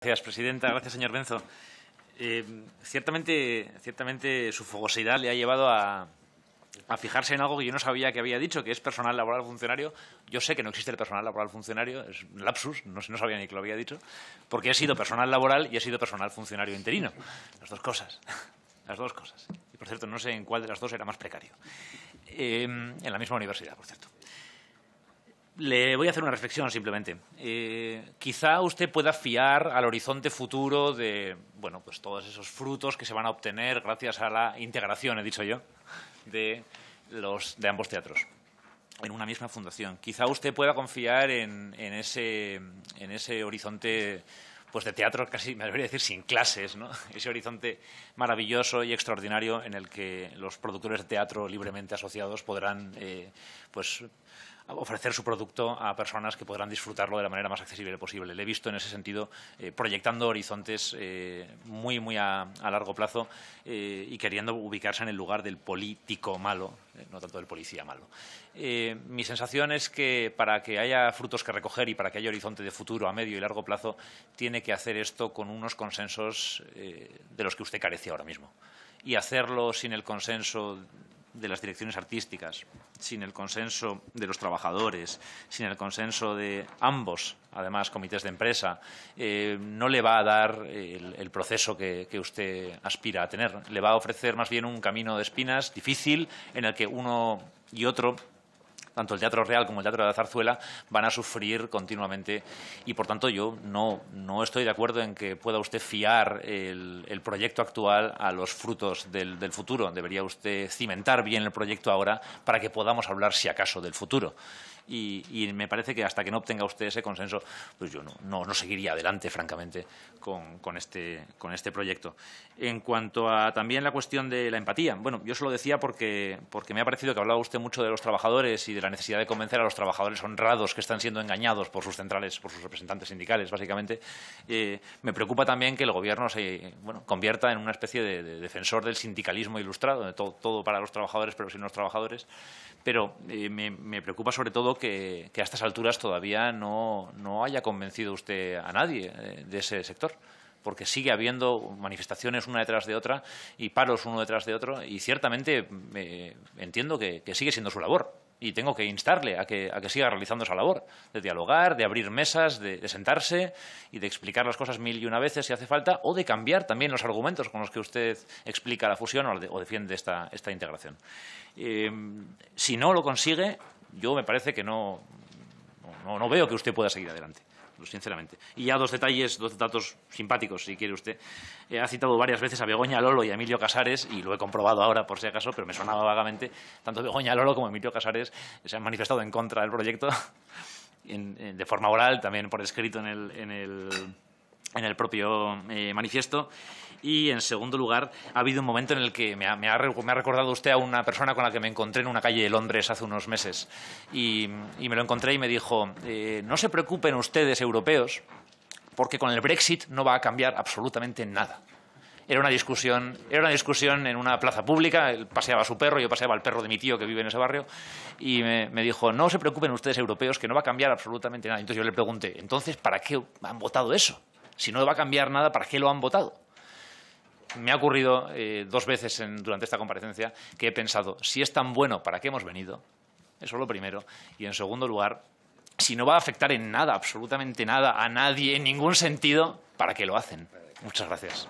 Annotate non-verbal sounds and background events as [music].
Gracias, presidenta. Gracias, señor Benzo. Eh, ciertamente, ciertamente su fogosidad le ha llevado a, fijarse en algo que yo no sabía que había dicho, que es personal laboral funcionario. Yo sé que no existe el personal laboral funcionario, es un lapsus, no, no sabía ni que lo había dicho, porque he sido personal laboral y he sido personal funcionario interino. Las dos cosas. [laughs] Las dos cosas. Y por cierto, no sé en cuál de las dos era más precario. Eh, en la misma universidad, por cierto le voy a hacer una reflexión simplemente. Eh, quizá usted pueda fiar al horizonte futuro de bueno, pues todos esos frutos que se van a obtener gracias a la integración, he dicho yo, de, los, de ambos teatros en una misma fundación. Quizá usted pueda confiar en, ese, horizonte pues de teatro casi, me debería decir, sin clases, ¿no? [laughs] Ese horizonte maravilloso y extraordinario en el que los productores de teatro libremente asociados podrán, eh, pues, ofrecer su producto a personas que podrán disfrutarlo de la manera más accesible posible. Le he visto en ese sentido eh, proyectando horizontes eh, muy, muy a, largo plazo eh, y queriendo ubicarse en el lugar del político malo, no tanto del policía malo. mi sensación es que para que haya frutos que recoger y para que haya horizonte de futuro a medio y largo plazo, tiene que hacer esto con unos consensos de los que usted carece ahora mismo. Y hacerlo sin el consenso de las direcciones artísticas, sin el consenso de los trabajadores, sin el consenso de ambos, además, comités de empresa, eh, no le va a dar el, proceso que, usted aspira a tener. Le va a ofrecer más bien un camino de espinas difícil en el que uno y otro tanto el Teatro Real como el Teatro de la Zarzuela van a sufrir continuamente y por tanto yo no, estoy de acuerdo en que pueda usted fiar el, proyecto actual a los frutos del, del futuro. Debería usted cimentar bien el proyecto ahora para que podamos hablar si acaso del futuro y, me parece que hasta que no obtenga usted ese consenso, pues yo no, seguiría adelante, francamente, este, con, este, proyecto. En cuanto a también la cuestión de la empatía, bueno, yo se lo decía porque, porque me ha parecido que hablaba usted mucho de los trabajadores y de la necesidad de convencer a los trabajadores honrados que están siendo engañados por sus centrales, por sus representantes sindicales, básicamente. Eh, me preocupa también que el Gobierno se bueno, convierta en una especie de, defensor del sindicalismo ilustrado, de todo, para los trabajadores, pero sin los trabajadores. Pero eh, me preocupa sobre todo que, a estas alturas todavía no, haya convencido usted a nadie eh, de ese sector porque sigue habiendo manifestaciones una detrás de otra y paros uno detrás de otro y ciertamente eh, entiendo que, sigue siendo su labor y tengo que instarle a que, a que siga realizando esa labor de dialogar, de abrir mesas, de, sentarse y de explicar las cosas mil y una veces si hace falta o de cambiar también los argumentos con los que usted explica la fusión o, defiende esta, esta integración. Eh, si no lo consigue, yo me parece que no, no, no veo que usted pueda seguir adelante sinceramente. Y ya dos detalles, dos datos simpáticos, si quiere usted. Eh, ha citado varias veces a Begoña Lolo y a Emilio Casares, y lo he comprobado ahora por si acaso, pero me sonaba vagamente, tanto Begoña Lolo como Emilio Casares se han manifestado en contra del proyecto [laughs] de forma oral, también por escrito en el en el propio eh, manifiesto. Y en segundo lugar, ha habido un momento en el que me ha, recordado usted a una persona con la que me encontré en una calle de Londres hace unos meses. Y, me lo encontré y me dijo, eh, no se preocupen ustedes europeos, porque con el Brexit no va a cambiar absolutamente nada. Era una discusión, era una discusión en una plaza pública, él paseaba a su perro, yo paseaba al perro de mi tío que vive en ese barrio, y me, me, dijo, no se preocupen ustedes europeos, que no va a cambiar absolutamente nada. Entonces yo le pregunté, entonces, ¿para qué han votado eso? Si no va a cambiar nada, ¿para qué lo han votado? Me ha ocurrido eh, dos veces durante esta comparecencia que he pensado, si es tan bueno, ¿para qué hemos venido? Eso es lo primero. Y en segundo lugar, si no va a afectar en nada, absolutamente nada, a nadie, en ningún sentido, ¿para qué lo hacen? Muchas gracias.